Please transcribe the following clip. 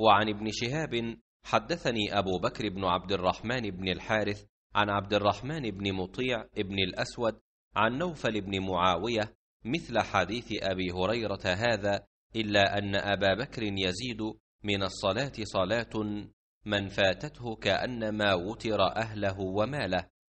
وعن ابن شهاب حدثني أبو بكر بن عبد الرحمن بن الحارث عن عبد الرحمن بن مطيع بن الأسود عن نوفل بن معاوية مثل حديث أبي هريرة هذا إلا أن أبا بكر يزيد من الصلاة صلاة من فاتته كأنما وتر أهله وماله